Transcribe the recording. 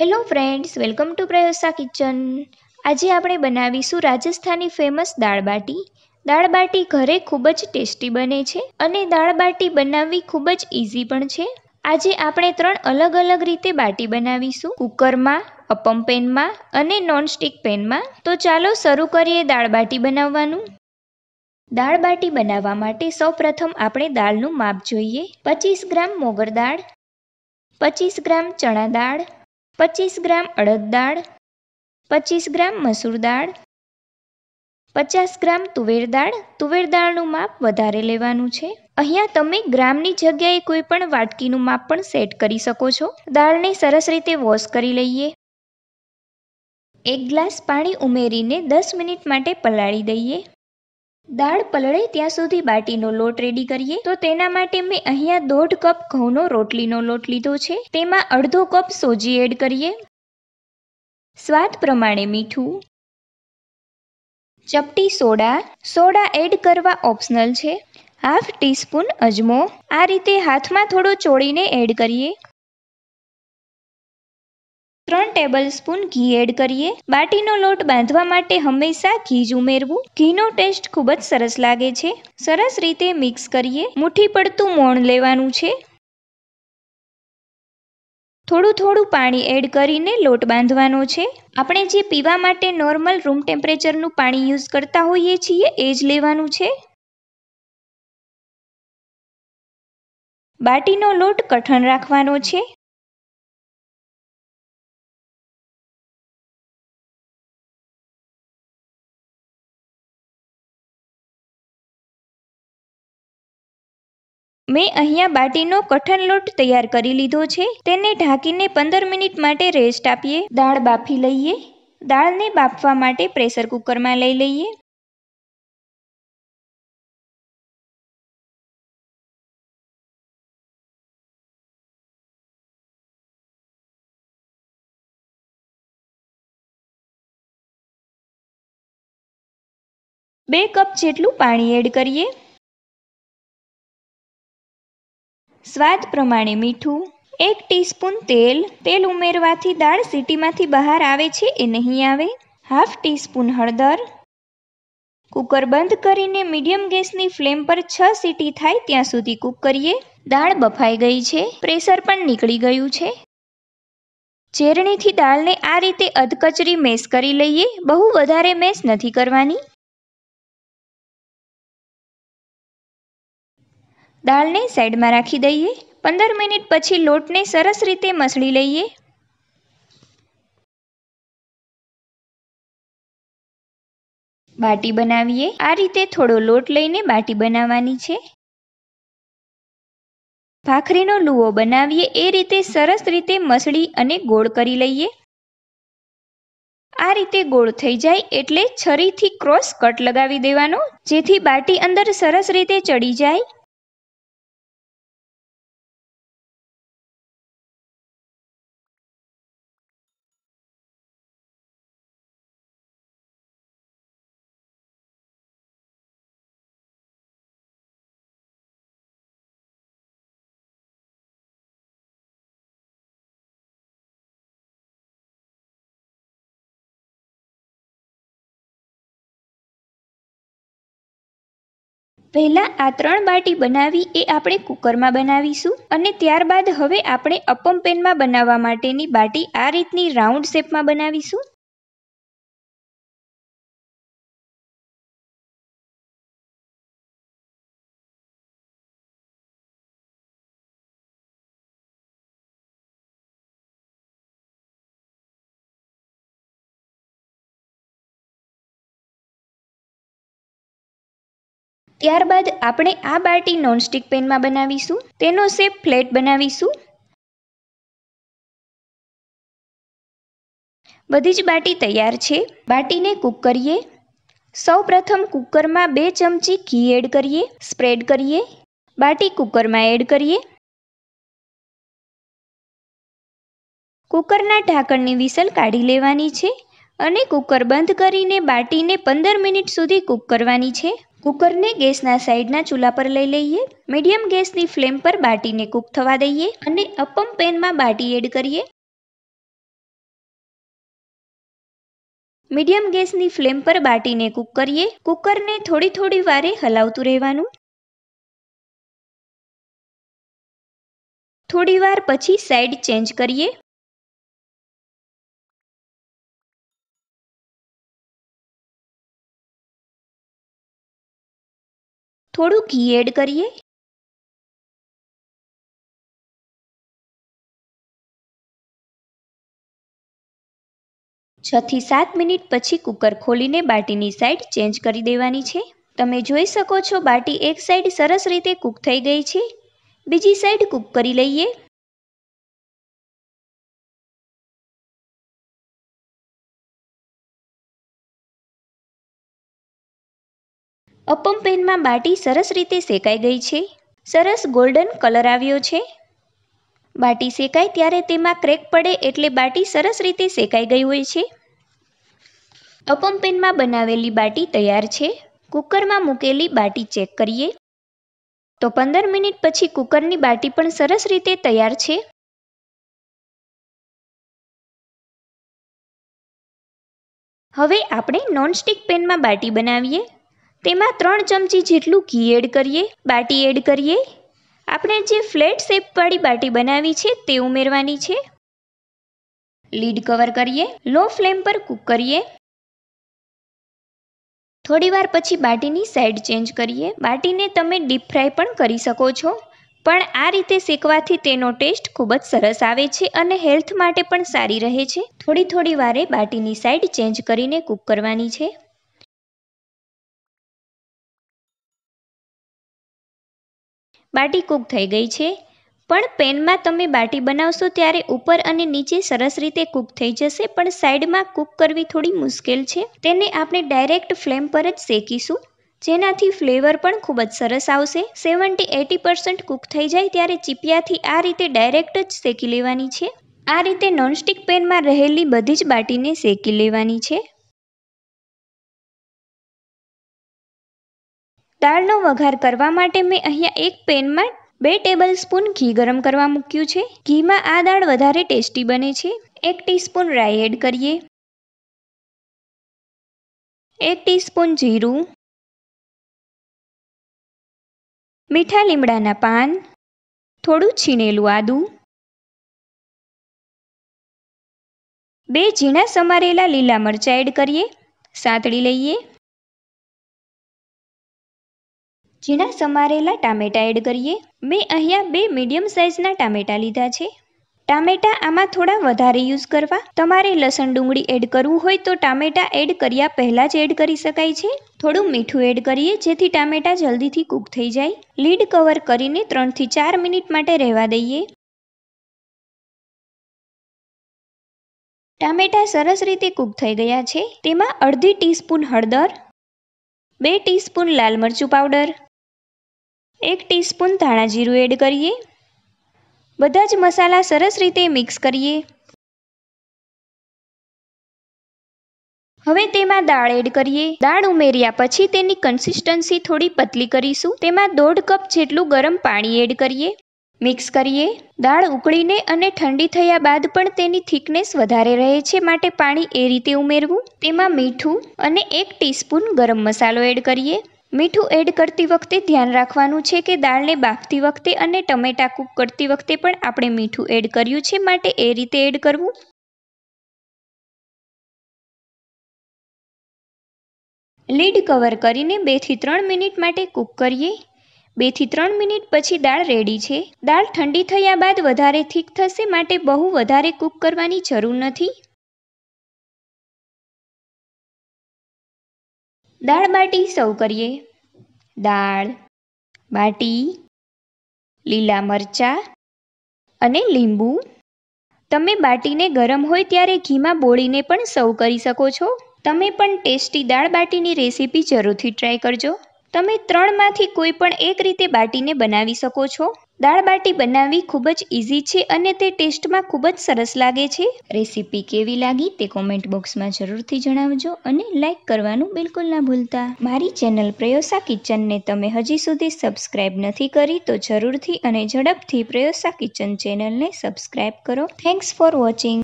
hello friends welcome to Prayosa kitchen આજે આપણે બનાવીશું રાજસ્થાની ફેમસ દાળબાટી દાળબાટી ઘરે ખૂબ જ ટેસ્ટી બને છે અને દાળબાટી બનાવવી ખૂબ જ ઇઝી પણ છે આજે આપણે ત્રણ અલગ અલગ રીતે બાટી બનાવીશું કુકરમાં અપમ પેનમાં અને નોનસ્ટિક પેનમાં તો ચાલો શરૂ કરીએ દાળબાટી બનાવવાનું દાળબાટી બનાવવા માટે સૌપ્રથમ આપણે દાળનું માપ જોઈએ પચીસ ગ્રામ મોગર દાળ પચીસ ગ્રામ ચણા દાળ પચીસ ગ્રામ અડદ દાળ પચીસ ગ્રામ મસૂર દાળ પચાસ ગ્રામ તુવેર દાળ તુવેર દાળનું માપ વધારે લેવાનું છે અહીંયા તમે ગ્રામની જગ્યાએ કોઈ પણ વાટકીનું માપ પણ સેટ કરી શકો છો દાળને સરસ રીતે વોશ કરી લઈએ એક ગ્લાસ પાણી ઉમેરીને દસ મિનિટ માટે પલાળી દઈએ દાળ પલળે ત્યાં સુધી બાટીનો લોટ રેડી કરીએ તો તેના માટે મેં અહીંયા દોઢ કપ ઘઉંનો રોટલીનો લોટ લીધો છે તેમાં અડધો કપ સોજી એડ કરીએ સ્વાદ પ્રમાણે મીઠું ચપટી સોડા સોડા એડ કરવા ઓપ્શનલ છે હાફ ટીસ્પૂન અજમો આ રીતે હાથમાં થોડો ચોળીને એડ કરીએ ત્રણ ટેબલ સ્પૂન ઘી એડ કરીએ બાટીનો લોટ બાંધવા માટે હંમેશા ઘી જ ઉમેરવું ઘીનો ટેસ્ટ ખૂબ જ સરસ લાગે છે સરસ રીતે મિક્સ કરીએ મુઠ્ઠી પડતું મોણ લેવાનું છે થોડું થોડું પાણી એડ કરીને લોટ બાંધવાનો છે આપણે જે પીવા માટે નોર્મલ રૂમ ટેમ્પરેચરનું પાણી યુઝ કરતા હોઈએ છીએ એ જ લેવાનું છે બાટીનો લોટ કઠણ રાખવાનો છે મેં અહીંયા બાટીનો કઠણ લોટ તૈયાર કરી લીધો છે તેને ઢાંકીને પંદર મિનિટ માટે રેસ્ટ આપીએ દાળ બાફી લઈએ દાળને બાફવા માટે પ્રેશર કુકરમાં લઈ લઈએ બે કપ જેટલું પાણી એડ કરીએ સ્વાદ પ્રમાણે મીઠું એક ટીસ્પૂન તેલ તેલ ઉમેરવાથી દાળ સીટીમાંથી બહાર આવે છે એ નહીં આવે હાફ ટીસ્પૂન હળદર કુકર બંધ કરીને મીડિયમ ગેસની ફ્લેમ પર છ સીટી થાય ત્યાં સુધી કૂક કરીએ દાળ બફાઈ ગઈ છે પ્રેશર પણ નીકળી ગયું છે ચેરણીથી દાળને આ રીતે અધકચરી મેસ કરી લઈએ બહુ વધારે મેસ નથી કરવાની દાળને સાઈડમાં રાખી દઈએ પંદર મિનિટ પછી લોટને સરસ રીતે મસળી લઈએ બાટી બનાવીએ આ રીતે થોડો લોટ લઈને બાટી બનાવવાની છે ભાખરીનો લુઓ બનાવીએ એ રીતે સરસ રીતે મસળી અને ગોળ કરી લઈએ આ રીતે ગોળ થઈ જાય એટલે છરીથી ક્રોસ કટ લગાવી દેવાનો જેથી બાટી અંદર સરસ રીતે ચડી જાય પહેલાં આ ત્રણ બાટી બનાવી એ આપણે કુકરમાં બનાવીશું અને ત્યારબાદ હવે આપણે અપમ પેનમાં બનાવવા માટેની બાટી આ રીતની રાઉન્ડ શેપમાં બનાવીશું ત્યારબાદ આપણે આ બાટી નોનસ્ટિક પેનમાં બનાવીશું તેનો શેપ ફ્લેટ બનાવીશું બધી જ બાટી તૈયાર છે બાટીને કૂક કરીએ સૌ પ્રથમ કૂકરમાં બે ચમચી ઘી એડ કરીએ સ્પ્રેડ કરીએ બાટી કૂકરમાં એડ કરીએ કૂકરના ઢાંકણની વિસલ કાઢી લેવાની છે અને કૂકર બંધ કરીને બાટીને પંદર મિનિટ સુધી કૂક કરવાની છે કુકરને ગેસના સાઈડના ચૂલા પર લઈ લઈએ મીડિયમ ગેસની ફ્લેમ પર બાટીને કૂક થવા દઈએ અને અપમ પેનમાં બાટી એડ કરીએ મીડિયમ ગેસની ફ્લેમ પર બાટીને કૂક કરીએ કુકરને થોડી થોડી વારે હલાવતું રહેવાનું થોડીવાર પછી સાઈડ ચેન્જ કરીએ થોડું ઘી એડ કરીએ છથી સાત મિનિટ પછી કુકર ખોલીને બાટીની સાઈડ ચેન્જ કરી દેવાની છે તમે જોઈ શકો છો બાટી એક સાઈડ સરસ રીતે કૂક થઈ ગઈ છે બીજી સાઈડ કૂક કરી લઈએ અપમ પેનમાં બાટી સરસ રીતે શેકાઈ ગઈ છે સરસ ગોલ્ડન કલર આવ્યો છે બાટી શેકાય ત્યારે તેમાં ક્રેક પડે એટલે બાટી સરસ રીતે શેકાઈ ગઈ હોય છે અપમ પેનમાં બનાવેલી બાટી તૈયાર છે કુકરમાં મૂકેલી બાટી ચેક કરીએ તો પંદર મિનિટ પછી કુકરની બાટી પણ સરસ રીતે તૈયાર છે હવે આપણે નોનસ્ટિક પેનમાં બાટી બનાવીએ તેમાં ત્રણ ચમચી જેટલું ઘી એડ કરીએ બાટી એડ કરીએ આપણે જે ફ્લેટ શેપવાળી બાટી બનાવી છે તે ઉમેરવાની છે લીડ કવર કરીએ લો ફ્લેમ પર કૂક કરીએ થોડીવાર પછી બાટીની સાઈડ ચેન્જ કરીએ બાટીને તમે ડીપ ફ્રાય પણ કરી શકો છો પણ આ રીતે શેકવાથી તેનો ટેસ્ટ ખૂબ જ સરસ આવે છે અને હેલ્થ માટે પણ સારી રહે છે થોડી થોડી વારે બાટીની સાઈડ ચેન્જ કરીને કૂક કરવાની છે બાટી કૂક થઈ ગઈ છે પણ પેનમાં તમે બાટી બનાવશો ત્યારે ઉપર અને નીચે સરસ રીતે કૂક થઈ જશે પણ સાઈડમાં કૂક કરવી થોડી મુશ્કેલ છે તેને આપણે ડાયરેક્ટ ફ્લેમ પર જ શેકીશું જેનાથી ફ્લેવર પણ ખૂબ જ સરસ આવશે સેવન્ટી એટી પર્સન્ટ કૂક થઈ જાય ત્યારે ચીપિયાથી આ રીતે ડાયરેક્ટ જ શેકી લેવાની છે આ રીતે નોનસ્ટિક પેનમાં રહેલી બધી જ બાટીને શેકી લેવાની છે દાળનો વઘાર કરવા માટે મેં અહીંયા એક પેનમાં બે ટેબલ સ્પૂન ઘી ગરમ કરવા મૂક્યું છે ઘીમાં આ દાળ વધારે ટેસ્ટી બને છે એક ટીસ્પૂન રાઈ એડ કરીએ એક ટીસ્પૂન જીરું મીઠા લીમડાના પાન થોડું છીણેલું આદું બે ઝીણા સમારેલા લીલા મરચાં એડ કરીએ સાતળી લઈએ ઝીણા સમારેલા ટામેટાં એડ કરીએ મેં અહીંયા બે મીડિયમ સાઇઝના ટામેટા લીધા છે ટામેટાં આમાં થોડા વધારે યુઝ કરવા તમારે લસણ ડુંગળી એડ કરવું હોય તો ટામેટાં એડ કર્યા પહેલાં જ એડ કરી શકાય છે થોડું મીઠું એડ કરીએ જેથી ટામેટાં જલ્દીથી કૂક થઈ જાય લીડ કવર કરીને ત્રણથી ચાર મિનિટ માટે રહેવા દઈએ ટામેટાં સરસ રીતે કૂક થઈ ગયા છે તેમાં અડધી ટીસ્પૂન હળદર બે ટીસ્પૂન લાલ મરચું પાવડર એક ટીસ્પૂન ધાણા જીરું એડ કરીએ બધા જ મસાલા સરસ રીતે મિક્સ કરીએ હવે તેમાં દાળ એડ કરીએ દાળ ઉમેર્યા પછી તેની કન્સિસ્ટન્સી થોડી પતલી કરીશું તેમાં દોઢ કપ જેટલું ગરમ પાણી એડ કરીએ મિક્સ કરીએ દાળ ઉકળીને અને ઠંડી થયા બાદ પણ તેની થિકનેસ વધારે રહે છે માટે પાણી એ રીતે ઉમેરવું તેમાં મીઠું અને એક ટીસ્પૂન ગરમ મસાલો એડ કરીએ મીઠું એડ કરતી વખતે ધ્યાન રાખવાનું છે કે દાળને બાફતી વખતે અને ટમેટાં કૂક કરતી વખતે પણ આપણે મીઠું એડ કર્યું છે માટે એ રીતે એડ કરવું લીડ કવર કરીને બેથી ત્રણ મિનિટ માટે કૂક કરીએ બેથી ત્રણ મિનિટ પછી દાળ રેડી છે દાળ ઠંડી થયા બાદ વધારે થીક થશે માટે બહુ વધારે કૂક કરવાની જરૂર નથી દાળ બાટી સૌ કરીએ દાળ બાટી લીલા મરચાં અને લીંબુ તમે બાટીને ગરમ હોય ત્યારે ઘીમાં બોળીને પણ સર્વ કરી શકો છો તમે પણ ટેસ્ટી દાળ બાટીની રેસીપી જરૂરથી ટ્રાય કરજો તમે ત્રણમાંથી કોઈ પણ એક રીતે બાટીને બનાવી શકો છો દાળ બાટી બનાવવી ખૂબ જ ઇઝી છે અને તે ટેસ્ટમાં ખૂબ જ સરસ લાગે છે રેસીપી કેવી લાગી તે કોમેન્ટ બોક્સમાં જરૂરથી જણાવજો અને લાઇક કરવાનું બિલકુલ ના ભૂલતા મારી ચેનલ પ્રયોસા કિચનને તમે હજી સુધી સબસ્ક્રાઇબ નથી કરી તો જરૂરથી અને ઝડપથી પ્રયોસા કિચન ચેનલને સબસ્ક્રાઇબ કરો થેન્ક્સ ફોર વોચિંગ